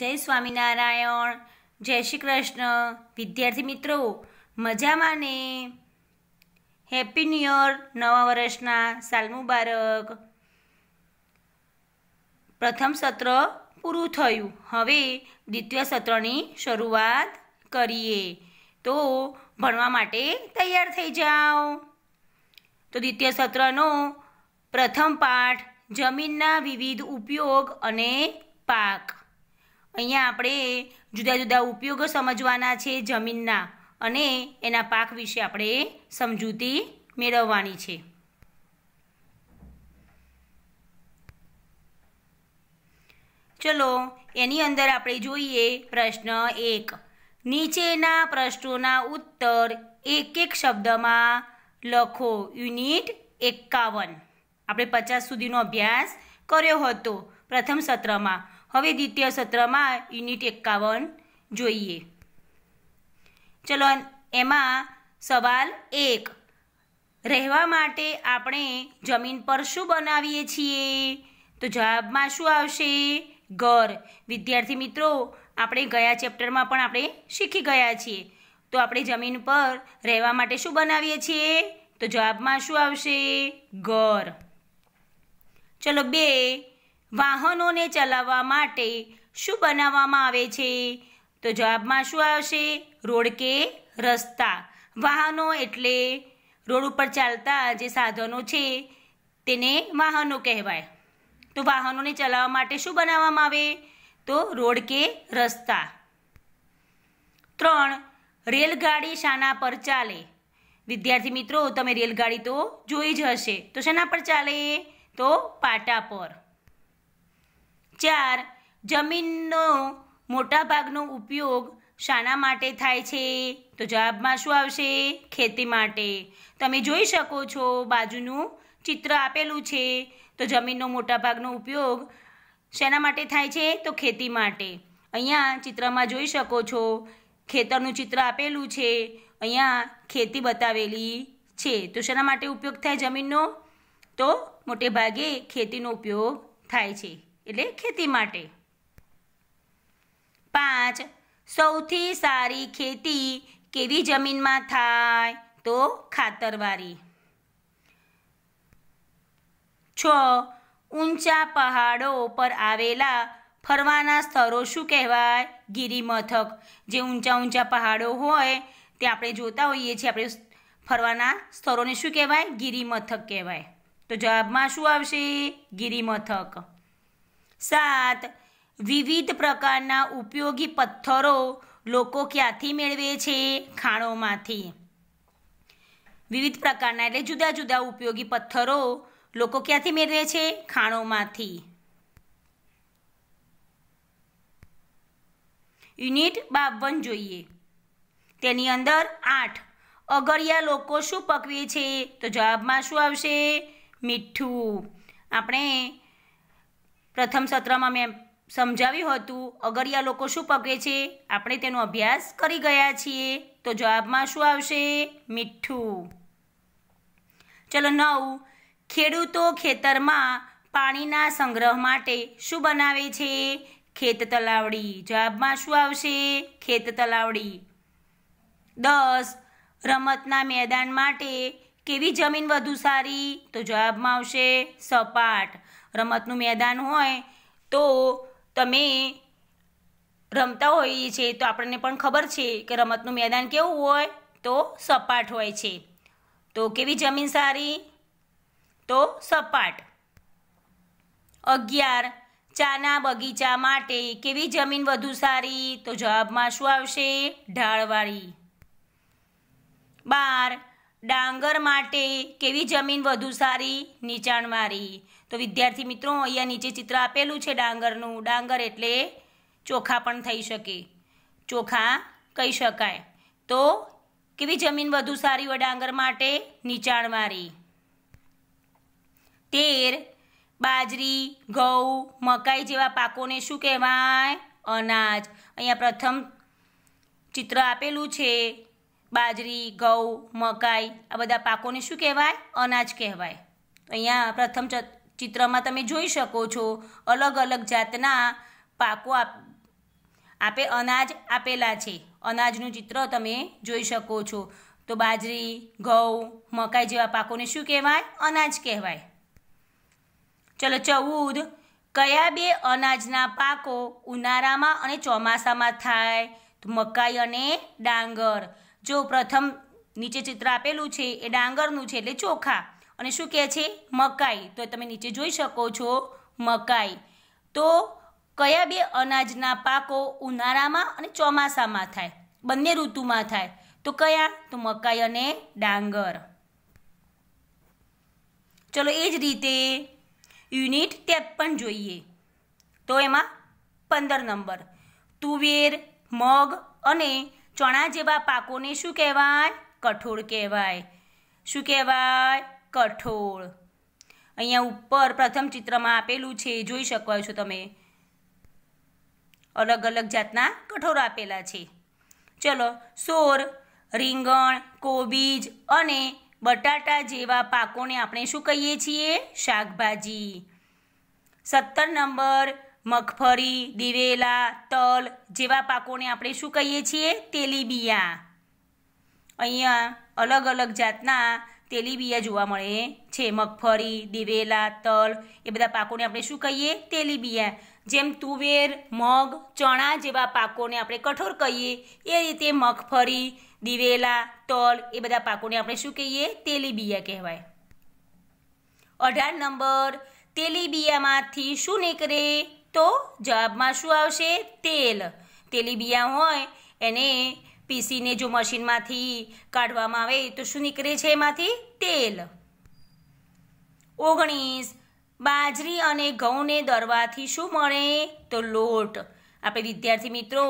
જય સ્વામિનારાયણ જય શ્રી કૃષ્ણ વિદ્યાર્થી મિત્રો મજામાં ને હેપી ન્યુ યર નવા વર્ષના સાલ મુબારક પ્રથમ સત્ર પૂરું થયું હવે દ્વિતીય સત્રની શરૂઆત કરીએ તો ભણવા માટે તૈયાર થઈ જાઓ તો દ્વિતીય સત્રનો પ્રથમ પાઠ જમીનના વિવિધ ઉપયોગ અને પાક અહીંયા આપણે જુદા જુદા ઉપયોગો સમજવાના છે જમીનના અને એના પાક વિશે આપણે સમજૂતી મેળવવાની છે ચલો એની અંદર આપણે જોઈએ પ્રશ્ન એક નીચેના પ્રશ્નોના ઉત્તર એક એક શબ્દમાં લખો યુનિટ એકાવન આપણે પચાસ સુધીનો અભ્યાસ કર્યો હતો પ્રથમ સત્રમાં હવે દ્વિતીય સત્રમાં યુનિટ એકાવન જોઈએ ચલો એમાં સવાલ એક રહેવા માટે આપણે જમીન પર શું બનાવીએ છીએ તો જવાબમાં શું આવશે ઘર વિદ્યાર્થી મિત્રો આપણે ગયા ચેપ્ટરમાં પણ આપણે શીખી ગયા છીએ તો આપણે જમીન પર રહેવા માટે શું બનાવીએ છીએ તો જવાબમાં શું આવશે ઘર ચલો બે વાહનોને ચલાવવા માટે શું બનાવવામાં આવે છે તો જવાબમાં શું આવશે રોડ કે રસ્તા વાહનો એટલે રોડ ઉપર ચાલતા જે સાધનો છે તેને વાહનો કહેવાય તો વાહનોને ચલાવવા માટે શું બનાવવામાં આવે તો રોડ કે રસ્તા ત્રણ રેલગાડી શાના પર ચાલે વિદ્યાર્થી મિત્રો તમે રેલગાડી તો જોઈ જ હશે તો શેના પર ચાલે તો પાટા પર ચાર જમીનનો મોટાભાગનો ઉપયોગ શાના માટે થાય છે તો જવાબમાં શું આવશે ખેતી માટે તમે જોઈ શકો છો બાજુનું ચિત્ર આપેલું છે તો જમીનનો મોટાભાગનો ઉપયોગ શેના માટે થાય છે તો ખેતી માટે અહીંયા ચિત્રમાં જોઈ શકો છો ખેતરનું ચિત્ર આપેલું છે અહીંયા ખેતી બતાવેલી છે તો શેના માટે ઉપયોગ થાય જમીનનો તો મોટે ભાગે ખેતીનો ઉપયોગ થાય છે એટલે ખેતી માટે પાંચ સૌથી સારી ખેતી કેવી જમીનમાં થાય તો ખાતરવાળી છ ઊંચા પહાડો પર આવેલા ફરવાના સ્થળો શું કહેવાય ગિરિમથક જે ઊંચા ઊંચા પહાડો હોય તે આપણે જોતા હોઈએ છીએ આપણે ફરવાના સ્થળોને શું કહેવાય ગિરિમથક કહેવાય તો જવાબમાં શું આવશે ગિરિમથક સાત વિવિધ પ્રકારના ઉપયોગી પથ્થરો લોકો ક્યાંથી મેળવે છે ખાણોમાંથી વિવિધ પ્રકારના એટલે જુદા જુદા ઉપયોગી પથ્થરો લોકો ક્યાંથી મેળવે છે ખાણોમાંથી યુનિટ બાવન જોઈએ તેની અંદર આઠ અગરિયા લોકો શું પકવે છે તો જવાબમાં શું આવશે મીઠું આપણે પ્રથમ સત્રમાં મેં સમજાવ્યું હતું અગરિયા લોકો શું પકે છે આપણે તેનો અભ્યાસ કરી ગયા છીએ તો જવાબમાં શું આવશે મીઠું ચલો નવ ખેડૂતો ખેતરમાં પાણીના સંગ્રહ માટે શું બનાવે છે ખેત તલાવડી જવાબમાં શું આવશે ખેત તલાવડી દસ રમતના મેદાન માટે કેવી જમીન વધુ સારી તો જવાબમાં આવશે સપાટ રમતનું મેદાન હોય તો તમે રમતા હોઈએ છીએ તો આપણને પણ ખબર છે કે રમતનું મેદાન કેવું હોય તો સપાટ હોય છે તો કેવી જમીન સારી તો સપાટ અગિયાર ચાના બગીચા માટે કેવી જમીન વધુ સારી તો જવાબમાં શું આવશે ઢાળવાળી બાર ડાંગર માટે કેવી જમીન વધુ સારી નીચાણવાળી તો વિદ્યાર્થી મિત્રો અહીંયા નીચે ચિત્ર આપેલું છે ડાંગરનું ડાંગર એટલે ચોખા પણ થઈ શકે ચોખા કહી શકાય તો કેવી જમીન વધુ સારી હોય ડાંગર માટે નીચાણવાળી તેર બાજરી ઘઉં મકાઈ જેવા પાકોને શું કહેવાય અનાજ અહીંયા પ્રથમ ચિત્ર આપેલું છે બાજરી ઘઉં મકાઈ આ બધા પાકોને શું કહેવાય અનાજ કહેવાય અહીંયા પ્રથમ ચિત્રમાં તમે જોઈ શકો છો અલગ અલગ જાતના પાકો આપે અનાજ આપેલા છે અનાજનું ચિત્ર તમે જોઈ શકો છો તો બાજરી ઘઉં મકાઈ જેવા પાકોને શું કહેવાય અનાજ કહેવાય ચલો ચૌદ કયા બે અનાજના પાકો ઉનાળામાં અને ચોમાસામાં થાય તો મકાઈ અને ડાંગર જો પ્રથમ નીચે ચિત્ર આપેલું છે એ ડાંગરનું છે એટલે ચોખા અને શું કહે છે મકાઈ તો તમે નીચે જોઈ શકો છો મકાઈ તો કયા બે અનાજના પાકો ઉનાળામાં અને ચોમાસામાં થાય બંને ઋતુમાં થાય તો કયા તો મકાઈ અને ડાંગર ચલો એ જ રીતે યુનિટ ત્રેપન જોઈએ તો એમાં પંદર નંબર તુવેર મગ અને ચણા જેવા પાકોને શું કહેવાય કઠોળ કહેવાય શું કહેવાય કઠોળ અહીંયા ઉપર પ્રથમ ચિત્રમાં આપેલું છે જોઈ શકો છો તમે અલગ અલગ જાતના કઠોળ આપેલા છે ચલો સોર રીંગણ કોબીજ અને બટાટા જેવા પાકોને આપણે શું કહીએ છીએ શાકભાજી સત્તર નંબર મગફળી દિવેલા તલ જેવા પાકોને આપણે શું કહીએ છીએ તેલીબિયા અહીંયા અલગ અલગ જાતના તેલીબિયા જોવા મળે છે મગફળી દિવેલા તલ એ બધા પાકોને આપણે શું કહીએ તેલીબિયા જેમ તુવેર મગ ચણા જેવા પાકોને આપણે કઠોર કહીએ એ રીતે મગફળી દિવેલા તલ એ બધા પાકોને આપણે શું કહીએ તેલીબિયા કહેવાય અઢાર નંબર તેલીબિયામાંથી શું નીકળે તો જવાબમાં શું આવશે તેલ તેલીબિયા હોય એને પીસીને જો મશીનમાંથી કાઢવામાં આવે તો શું નીકળે છે એમાંથી તેલ ઓગણીસ બાજરી અને ઘઉંને દરવાથી શું મળે તો લોટ આપણે વિદ્યાર્થી મિત્રો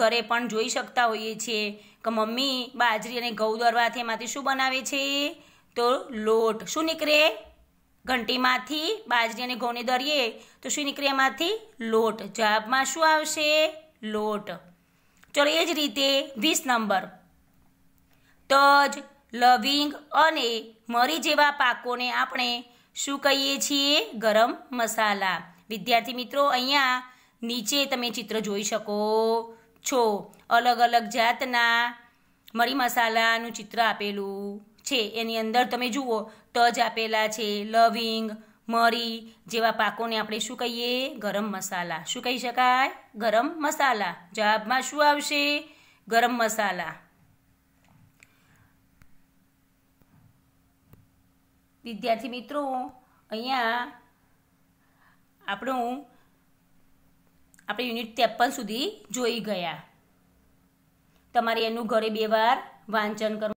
ઘરે પણ જોઈ શકતા હોઈએ છીએ કે મમ્મી બાજરી અને ઘઉં દરવાથી એમાંથી શું બનાવે છે તો લોટ શું નીકળે ઘંટીમાંથી બાજરી અને ઘઉંને દરીએ તો શું નીકળે એમાંથી લોટ જવાબમાં શું આવશે લોટ ચલો એ જ રીતે વીસ નંબર તજ લવિંગ અને મરી જેવા પાકોને આપણે શું કહીએ છીએ ગરમ મસાલા વિદ્યાર્થી મિત્રો અહીંયા નીચે તમે ચિત્ર જોઈ શકો છો અલગ અલગ જાતના મરી મસાલાનું ચિત્ર આપેલું છે એની અંદર તમે જુઓ તજ આપેલા છે લવિંગ મરી જેવા પાકોને આપણે શું કહીએ ગરમ મસાલા શું કહી શકાય ગરમ મસાલા જવાબમાં શું આવશે ગરમ મસાલા વિદ્યાર્થી મિત્રો અહીંયા આપણું આપણે યુનિટ ત્રેપન સુધી જોઈ ગયા તમારે એનું ઘરે બે વાર વાંચન કરવું